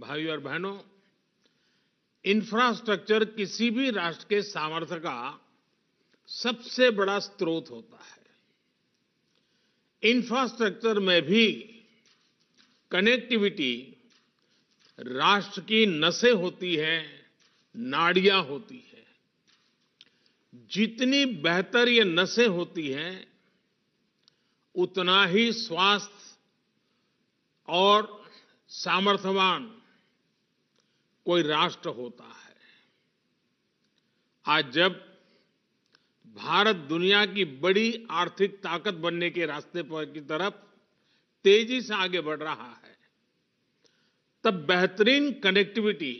भाइयों और बहनों इंफ्रास्ट्रक्चर किसी भी राष्ट्र के सामर्थ्य का सबसे बड़ा स्रोत होता है इंफ्रास्ट्रक्चर में भी कनेक्टिविटी राष्ट्र की नसें होती है नाड़ियां होती है जितनी बेहतर ये नसें होती हैं उतना ही स्वास्थ्य और सामर्थ्यवान कोई राष्ट्र होता है आज जब भारत दुनिया की बड़ी आर्थिक ताकत बनने के रास्ते पर की तरफ तेजी से आगे बढ़ रहा है तब बेहतरीन कनेक्टिविटी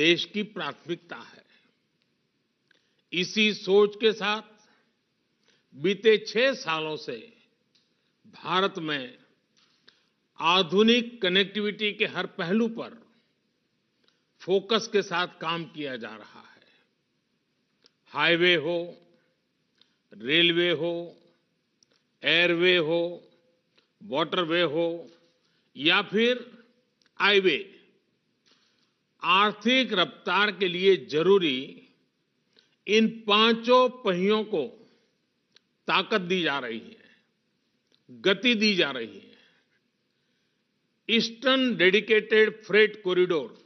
देश की प्राथमिकता है इसी सोच के साथ बीते छह सालों से भारत में आधुनिक कनेक्टिविटी के हर पहलू पर फोकस के साथ काम किया जा रहा है हाईवे हो रेलवे हो एयरवे हो वाटरवे हो या फिर हाईवे आर्थिक रफ्तार के लिए जरूरी इन पांचों पहियों को ताकत दी जा रही है गति दी जा रही है ईस्टर्न डेडिकेटेड फ्रेट कॉरिडोर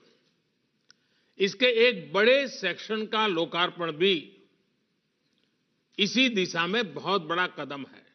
इसके एक बड़े सेक्शन का लोकार्पण भी इसी दिशा में बहुत बड़ा कदम है